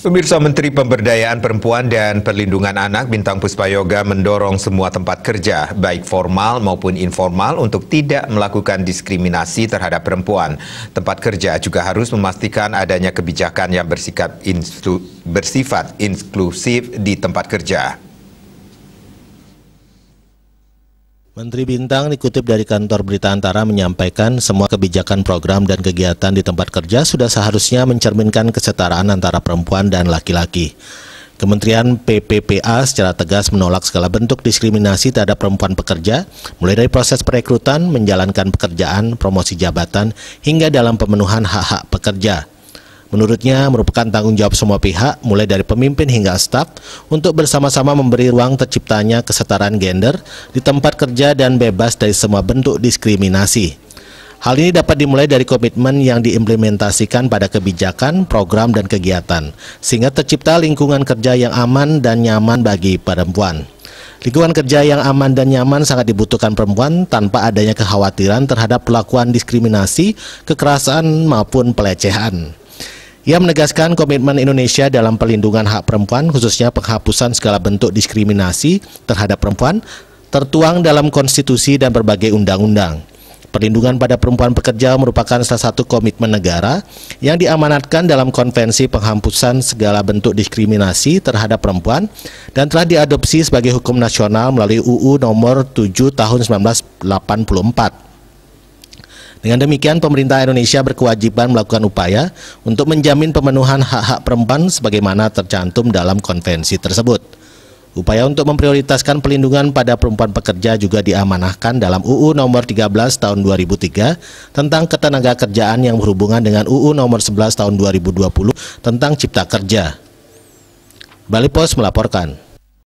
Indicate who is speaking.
Speaker 1: Pemirsa Menteri Pemberdayaan Perempuan dan Perlindungan Anak Bintang Puspayoga mendorong semua tempat kerja, baik formal maupun informal, untuk tidak melakukan diskriminasi terhadap perempuan. Tempat kerja juga harus memastikan adanya kebijakan yang bersifat inklusif di tempat kerja.
Speaker 2: Menteri Bintang dikutip dari kantor berita Antara menyampaikan semua kebijakan program dan kegiatan di tempat kerja sudah seharusnya mencerminkan kesetaraan antara perempuan dan laki-laki. Kementerian PPPA secara tegas menolak segala bentuk diskriminasi terhadap perempuan pekerja, mulai dari proses perekrutan, menjalankan pekerjaan, promosi jabatan, hingga dalam pemenuhan hak-hak pekerja. Menurutnya merupakan tanggung jawab semua pihak, mulai dari pemimpin hingga staf, untuk bersama-sama memberi ruang terciptanya kesetaraan gender di tempat kerja dan bebas dari semua bentuk diskriminasi. Hal ini dapat dimulai dari komitmen yang diimplementasikan pada kebijakan, program, dan kegiatan, sehingga tercipta lingkungan kerja yang aman dan nyaman bagi perempuan. Lingkungan kerja yang aman dan nyaman sangat dibutuhkan perempuan tanpa adanya kekhawatiran terhadap pelakuan diskriminasi, kekerasan, maupun pelecehan. Ia menegaskan komitmen Indonesia dalam perlindungan hak perempuan, khususnya penghapusan segala bentuk diskriminasi terhadap perempuan, tertuang dalam konstitusi dan berbagai undang-undang. Perlindungan pada perempuan pekerja merupakan salah satu komitmen negara yang diamanatkan dalam Konvensi Penghapusan Segala Bentuk Diskriminasi Terhadap Perempuan dan telah diadopsi sebagai hukum nasional melalui UU Nomor 7 Tahun 1984. Dengan demikian, pemerintah Indonesia berkewajiban melakukan upaya untuk menjamin pemenuhan hak-hak perempuan sebagaimana tercantum dalam konvensi tersebut. Upaya untuk memprioritaskan pelindungan pada perempuan pekerja juga diamanahkan dalam UU Nomor 13 Tahun 2003 tentang ketenaga kerjaan yang berhubungan dengan UU Nomor 11 Tahun 2020 tentang Cipta Kerja. Bali Pos melaporkan.